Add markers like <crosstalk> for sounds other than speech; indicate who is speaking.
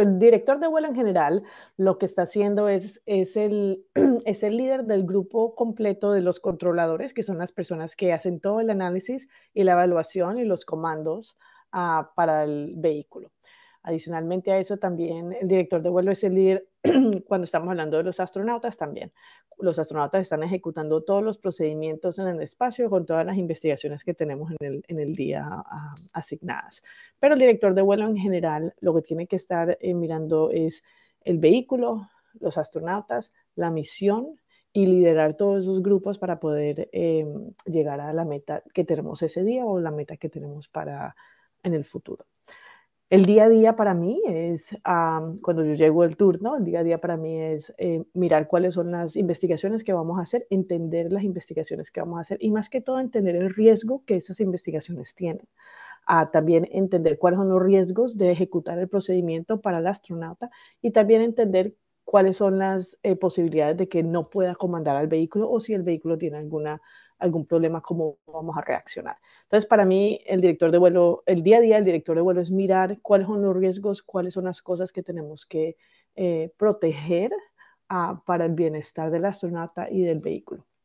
Speaker 1: el director de vuelo en general lo que está haciendo es, es, el, <clears throat> es el líder del grupo completo de los controladores, que son las personas que hacen todo el análisis y la evaluación y los comandos ah, para el vehículo. Adicionalmente a eso también el director de vuelo es el líder <clears throat> cuando estamos hablando de los astronautas también. Los astronautas están ejecutando todos los procedimientos en el espacio con todas las investigaciones que tenemos en el, día ah, asignadas. Pero el director de vuelo en general lo que tiene que estar eh, mirando es el vehículo, los astronautas, la misión y liderar todos esos grupos para poder eh, llegar a la meta que tenemos ese día o la meta que tenemos para en el futuro. El día a día para mí es, cuando yo llego del turno, el día a día para mí es eh, mirar cuáles son las investigaciones que vamos a hacer, entender las investigaciones que vamos a hacer y más que todo entender el riesgo que esas investigaciones tienen. Ah, también entender cuáles son los riesgos de ejecutar el procedimiento para el astronauta y también entender cuáles son las eh, posibilidades de que no pueda comandar al vehículo o si el vehículo tiene alguna algún problema, cómo vamos a reaccionar. Entonces, para mí, el director de vuelo, el día a día el director de vuelo es mirar cuáles son los riesgos, cuáles son las cosas que tenemos que eh, proteger ah, para el bienestar del astronauta y del vehículo.